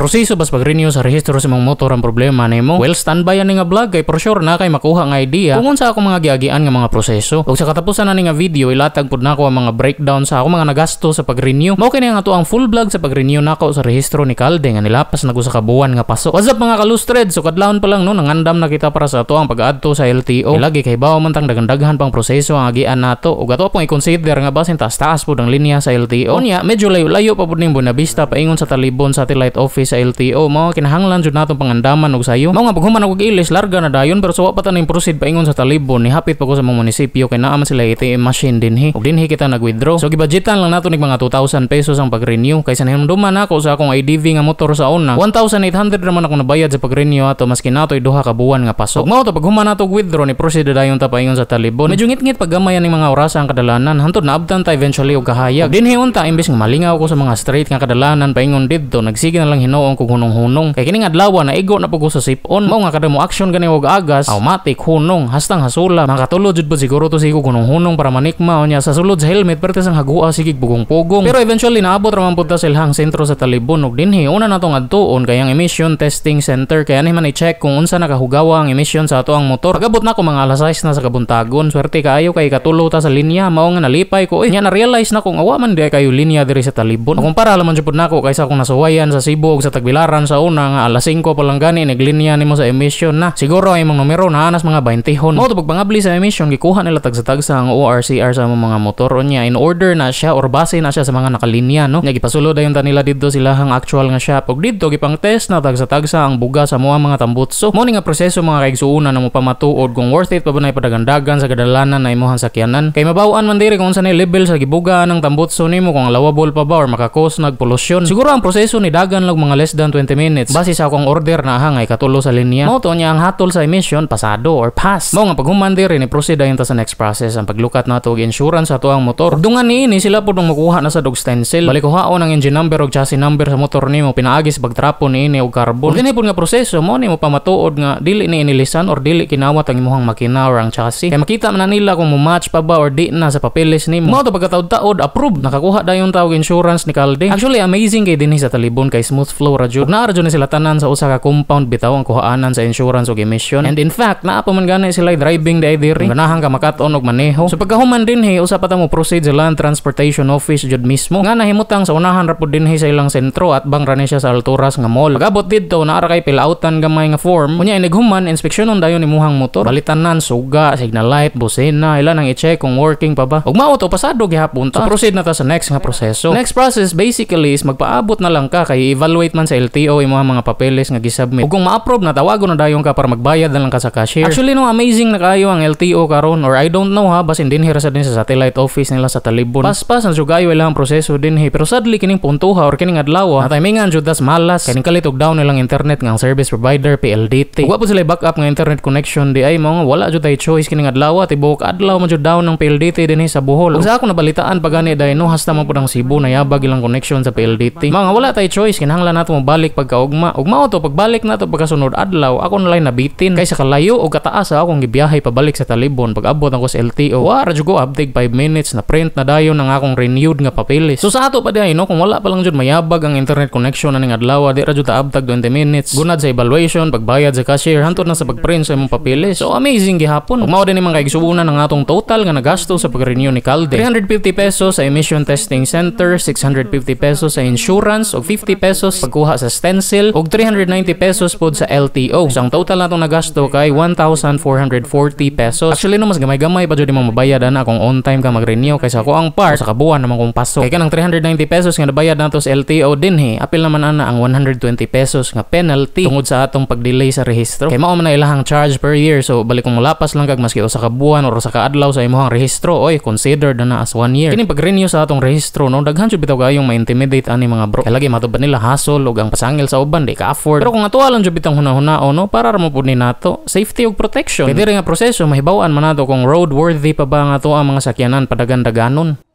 Proseso bas pag-renew sa rehistro sa mga motor ang problema nimo. Well, standby ani nga vlog kay for sure na kay makuha nga idea kung unsa ako mga giagian nga mga proseso. Ug sa katapusan ani nga video ilatag pud nako ang mga breakdown sa ako mga nagasto sa pag-renew. Mao kini nga ato ang full vlog sa pag-renew nako sa rehistro ni Calde nga nilapas na ko sa kabuan nga paso. What's up mga kalustred? So kadlawon pa lang no nangandam na kita para sa ato ang pag-adto sa LTO. Ilagi kay bawo man tang dagandaghan pang proseso ang agian nato ug ato pong i-consider nga basin taas-taas pud ang linya sa LTO. Unya medyo layo-layo pa pud ning Buenavista paingon sa Talibon Satellite Office sa LTO mao kinahanglan jud natong pangandaman og sayo mao nga paghuman og ilis larga na dayon pero sa pa taning proceed ingon sa talibon ni hapit pa ko sa mga munisipyo kay naa man sila ATM machine dinhi ug dinhi kita nagwithdraw so gibudgetan lang nato ning mga 2,000 pesos ang pagrenew renew kaysa nahinumduman ako sa akong IDV nga motor sa una 1,800 naman ako nabayad sa pagrenew ato maski natoy duha ka buwan nga pasok mao to paghuman nato withdraw ni proceed dayon ta paingon sa talibon medyo ngit-ngit paggamayan ning mga orasa ang kadalanan hantod naabtan ta eventually og kahayag dinhi unta imbes nga malingaw ko sa mga straight nga kadalanan paingon didto nagsige na lang hino hinuon kog hunong-hunong. Kay kining adlaw na igo na pag sa sipon. Mao nga kada mo action gani og agas, automatic hunong hastang hasula. Makatulod jud po siguro to sigo kunong hunong para manikma niya sa sulod sa helmet pertes ang hagua sige pugong-pugong. Pero eventually naabot ra man pud ta sa ilhang sentro sa talibon ug dinhi una na natong adtuon kay ang emission testing center kay ani man i-check kung unsa nakahugawa ang emission sa ato ang motor. Pagabot na ko mga alas 6 na sa kabuntagon, swerte kaayo kay katulo ta sa linya mao nga nalipay ko. nya na realize na kung awa man di kayo linya diri sa talibon. Kumpara laman jud pud nako kaysa kung nasuwayan sa Cebu og sa sa tagbilaran sa una nga alas 5 pa lang gani naglinya nimo sa emission na siguro ay imong numero naanas mga 20 hon mo tubog pangabli sa emission gikuha nila tagsa-tagsa ang ORCR sa mga motor niya in order na siya or base na siya sa mga nakalinya no nga gipasulod dayon ta nila didto sila hang actual nga siya og didto gipang test na tagsa-tagsa ang buga sa mga mga tambutso mo ni nga proseso mga kaigsuuna na mo pamatuod kung worth it pa ba na padagandagan sa kadalanan na imong sakyanan kay mabawaan man diri kung unsa ni level sa gibuga ng tambutso nimo kung lawable pa ba or makakos nagpolusyon siguro ang proseso ni dagan lang mga less than 20 minutes. Base sa akong order na hangay katulo sa linya. Mao to niya ang hatol sa emission pasado or pass. Mao nga paghuman diri ni proceed ayon ta sa next process ang paglukat nato og insurance sa tuang motor. Ug dungan niini sila pud nung makuha na sa dog stencil. Balikuhaon ang engine number ug chassis number sa motor nimo pinaagis bagtrapo ini og carbon. Kini pud nga proseso mo ni mo pamatuod nga dili ni inilisan or dili kinawat ang imong makina or ang chassis. Kay makita man na nila kung mo-match pa ba or di na sa papeles nimo. Mao to pagkataud-taod approved nakakuha dayon ta og insurance ni Calde. Actually amazing kay dinhi sa talibon kay smooth flow ra jud naa jud sila tanan sa usa ka compound bitaw ang kuhaanan sa insurance ug emission and in fact naa pa man gani sila driving day diri ganahan ka makaton og maneho so pagkahuman dinhi usa pa ta mo proceed sa Land Transportation Office jud mismo nga nahimutang sa unahan ra pud dinhi sa ilang sentro at bang ra siya sa Alturas nga mall pagabot didto naa ra kay pilautan gamay nga form unya inighuman inspeksyonon dayon imuhang motor balitanan suga signal light busina ila nang i-check kung working pa ba ug mao to pasado gihapon ta so proceed na ta sa next nga proseso next process basically is magpaabot na lang ka kay evaluate i man sa LTO imo ang mga papeles nga gisubmit. Ug kung ma-approve na tawagon na dayon ka para magbayad lang ka sa cashier. Actually no amazing na kaayo ang LTO karon or I don't know ha basin din hira sa din sa satellite office nila sa Talibon. Paspas ang sugayo ang proseso din he pero sadly kining puntuha or kining adlaw timing jud judas malas kining kalit og down nilang internet nga ang service provider PLDT. Ug wa sila backup nga internet connection di ay mga wala jud tay choice kining adlaw tibuok adlaw man jud down ang PLDT din sa Bohol. Ug sa ako nabalitaan pagani dahil no hasta man pud ang Cebu nayabag ilang connection sa PLDT. Mga wala tay choice kinahanglan nato balik pagkaugma ugma to pagbalik nato pagkasunod adlaw ako na lang nabitin kaysa kalayo o kataas ako ah, akong gibiyahe pabalik sa Talibon pagabot abot ako sa LTO wa radyo ko update 5 minutes na print na dayon ang akong renewed nga papeles so sa ato pa diay no kung wala pa lang jud mayabag ang internet connection aning adlaw ah, di radyo ta abtag 20 minutes gunad sa evaluation pagbayad sa cashier hantod na sa pagprint sa imong papeles so amazing gihapon ugmao din man kay gisubunan ang atong total nga nagasto sa pagrenew ni Calde 350 pesos sa emission testing center 650 pesos sa insurance o 50 pesos pagkuha sa stencil ug 390 pesos pod sa LTO. So ang total natong nagasto kay 1,440 pesos. Actually no mas gamay-gamay pa jud imong mabayad ana kung on time ka mag-renew kaysa ko ang part sa kabuuan naman kung pasok. Kay kanang 390 pesos nga nabayad nato sa LTO dinhi, apil naman ana ang 120 pesos nga penalty tungod sa atong pagdelay sa rehistro. Kay mao man na ilahang charge per year so balik kung lapas lang kag maski usa ka buwan or sa kaadlaw sa imong rehistro, oy consider na na as one year. Kini pag-renew sa atong rehistro no daghan jud bitaw kayong ma-intimidate ani mga bro. Kay lagi matubad nila hassle alcohol ang pasangil sa uban di ka afford. Pero kung atuwa lang jud bitang hunahunao no para ra mo ni nato safety ug protection. Kay diri nga proseso mahibaw-an manado kung roadworthy pa ba ang ato ang mga sakyanan padagan-daganon.